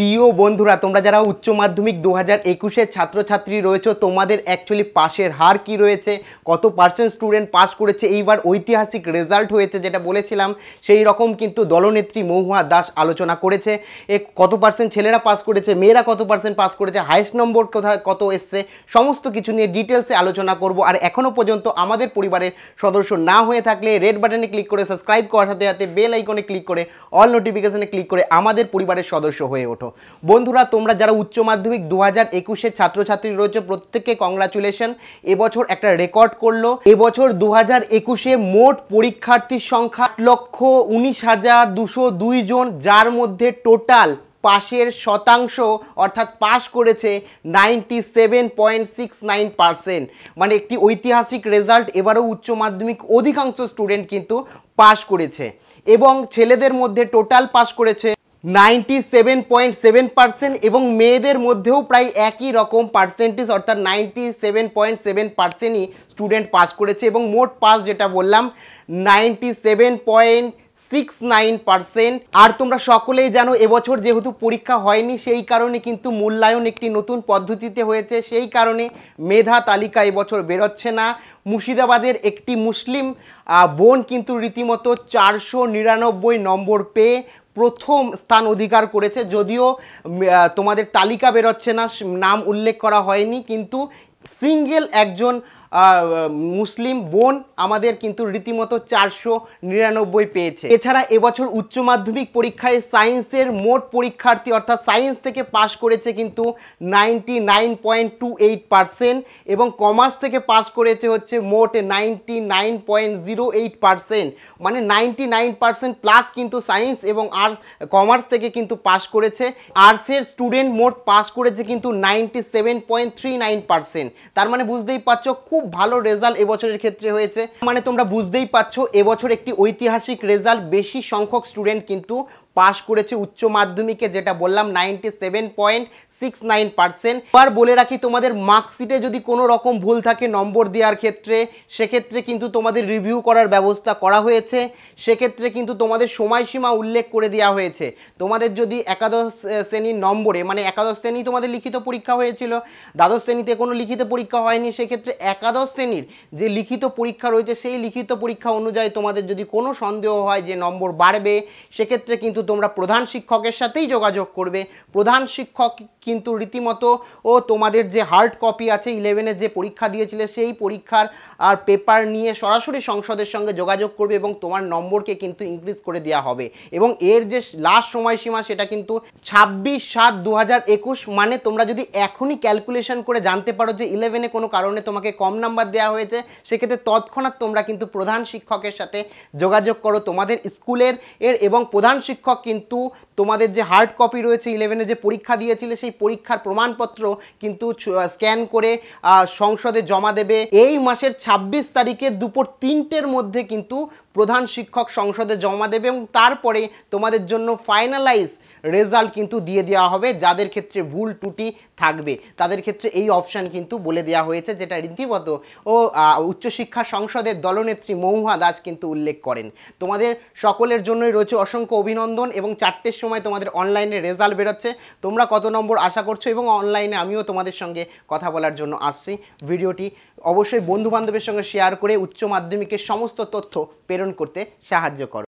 প্রিয় বন্ধুরা তোমরা যারা উচ্চ মাধ্যমিক দু হাজার একুশের ছাত্রছাত্রী রয়েছে তোমাদের অ্যাকচুয়ালি পাশের হার কি রয়েছে কত পার্সেন্ট স্টুডেন্ট পাস করেছে এইবার ঐতিহাসিক রেজাল্ট হয়েছে যেটা বলেছিলাম সেই রকম কিন্তু দলনেত্রী মহুয়া দাস আলোচনা করেছে এ কত পার্সেন্ট ছেলেরা পাস করেছে মেয়েরা কত পার্সেন্ট পাস করেছে হাইস্ট নম্বর কোথায় কত এসছে সমস্ত কিছু নিয়ে ডিটেলসে আলোচনা করব আর এখনও পর্যন্ত আমাদের পরিবারের সদস্য না হয়ে থাকলে রেড বাটনে ক্লিক করে সাবস্ক্রাইব করার সাথে সাথে বেল আইকনে ক্লিক করে অল নোটিফিকেশানে ক্লিক করে আমাদের পরিবারের সদস্য হয়ে ওঠো ওঠো বন্ধুরা তোমরা যারা উচ্চ মাধ্যমিক দু হাজার একুশের ছাত্রছাত্রী রয়েছে প্রত্যেককে কংগ্রাচুলেশন এবছর একটা রেকর্ড করলো এবছর দু হাজার একুশে মোট পরীক্ষার্থীর সংখ্যা লক্ষ উনিশ হাজার দুশো দুই জন যার মধ্যে টোটাল পাশের শতাংশ অর্থাৎ পাশ করেছে ninety seven point six nine percent মানে একটি ঐতিহাসিক রেজাল্ট এবারও উচ্চ মাধ্যমিক অধিকাংশ স্টুডেন্ট কিন্তু পাশ করেছে এবং ছেলেদের মধ্যে টোটাল পাশ করেছে ninety seven point seven percent এবং মেয়েদের মধ্যেও প্রায় একই রকম পার্সেন্টেজ অর্থাৎ নাইনটি সেভেন পয়েন্ট সেভেন পার্সেন্টই স্টুডেন্ট পাস করেছে এবং মোট পাস যেটা বললাম ninety seven point six nine percent আর তোমরা সকলেই জানো এবছর যেহেতু পরীক্ষা হয়নি সেই কারণে কিন্তু মূল্যায়ন একটি নতুন পদ্ধতিতে হয়েছে সেই কারণে মেধা তালিকা এবছর বেরোচ্ছে না মুর্শিদাবাদের একটি মুসলিম বোন কিন্তু রীতিমতো চারশো নিরানব্বই নম্বর পেয়ে প্রথম স্থান অধিকার করেছে যদিও তোমাদের তালিকা বেরোচ্ছে না নাম উল্লেখ করা হয়নি কিন্তু সিঙ্গেল একজন মুসলিম বোন আমাদের কিন্তু রীতিমতো চারশো নিরানব্বই পেয়েছে এছাড়া এবছর উচ্চ মাধ্যমিক পরীক্ষায় সায়েন্সের মোট পরীক্ষার্থী অর্থাৎ সায়েন্স থেকে পাশ করেছে কিন্তু ninety nine point two eight এবং কমার্স থেকে পাশ করেছে হচ্ছে মোট ninety nine point zero eight মানে নাইনটি নাইন প্লাস কিন্তু সায়েন্স এবং আর কমার্স থেকে কিন্তু পাশ করেছে আর্টসের স্টুডেন্ট মোট পাশ করেছে কিন্তু ninety seven point three nine তার মানে বুঝতেই পারছো খুব খুব ভালো রেজাল্ট এবছরের ক্ষেত্রে হয়েছে মানে তোমরা বুঝতেই পারছো এবছর একটি ঐতিহাসিক রেজাল্ট বেশি সংখ্যক স্টুডেন্ট কিন্তু পাশ করেছে উচ্চ মাধ্যমিকে যেটা বললাম ninety seven point six nine percent এবার বলে রাখি তোমাদের মার্কশিটে যদি কোনো রকম ভুল থাকে নম্বর দেওয়ার ক্ষেত্রে সেক্ষেত্রে কিন্তু তোমাদের রিভিউ করার ব্যবস্থা করা হয়েছে সেক্ষেত্রে কিন্তু তোমাদের সময়সীমা উল্লেখ করে দেওয়া হয়েছে তোমাদের যদি একাদশ শ্রেণীর নম্বরে মানে একাদশ শ্রেণী তোমাদের লিখিত পরীক্ষা হয়েছিল দ্বাদশ শ্রেণীতে কোনো লিখিত পরীক্ষা হয়নি সেক্ষেত্রে একাদশ দ্বাদশ শ্রেণীর যে লিখিত পরীক্ষা রয়েছে সেই লিখিত পরীক্ষা অনুযায়ী তোমাদের যদি কোনো সন্দেহ হয় যে নম্বর বাড়বে সেক্ষেত্রে কিন্তু তোমরা প্রধান শিক্ষকের সাথেই যোগাযোগ করবে প্রধান শিক্ষক কিন্তু রীতিমতো ও তোমাদের যে হার্ড কপি আছে ইলেভেনের যে পরীক্ষা দিয়েছিলে সেই পরীক্ষার আর পেপার নিয়ে সরাসরি সংসদের সঙ্গে যোগাযোগ করবে এবং তোমার নম্বরকে কিন্তু ইনক্রিজ করে দেওয়া হবে এবং এর যে লাস্ট সময়সীমা সেটা কিন্তু ছাব্বিশ সাত দু মানে তোমরা যদি এখনই ক্যালকুলেশন করে জানতে পারো যে ইলেভেনে কোনো কারণে তোমাকে কম নাম্বার দেওয়া হয়েছে সেক্ষেত্রে তৎক্ষণাৎ তোমরা কিন্তু প্রধান শিক্ষকের সাথে যোগাযোগ করো তোমাদের স্কুলের এর এবং প্রধান শিক্ষক কিন্তু তোমাদের যে হার্ড কপি রয়েছে ইলেভেনে যে পরীক্ষা দিয়েছিলে সেই পরীক্ষার প্রমাণপত্র কিন্তু স্ক্যান করে সংসদে জমা দেবে এই মাসের ২৬ তারিখের দুপুর তিনটের মধ্যে কিন্তু প্রধান শিক্ষক সংসদে জমা দেবে এবং তারপরে তোমাদের জন্য ফাইনালাইজ রেজাল্ট কিন্তু দিয়ে দেওয়া হবে যাদের ক্ষেত্রে ভুল টুটি থাকবে তাদের ক্ষেত্রে এই অপশান কিন্তু বলে দেওয়া হয়েছে যেটা রীতিমত ও উচ্চশিক্ষা সংসদের দলনেত্রী মৌহা দাস কিন্তু উল্লেখ করেন তোমাদের সকলের জন্যই রয়েছে অসংখ্য অভিনন্দন এবং চারটের সময় সময় তোমাদের অনলাইনে রেজাল্ট বেরোচ্ছে তোমরা কত নম্বর আশা করছো এবং অনলাইনে আমিও তোমাদের সঙ্গে কথা বলার জন্য আসছি ভিডিওটি অবশ্যই বন্ধুবান্ধবের সঙ্গে শেয়ার করে উচ্চ মাধ্যমিকের সমস্ত তথ্য প্রেরণ করতে সাহায্য করো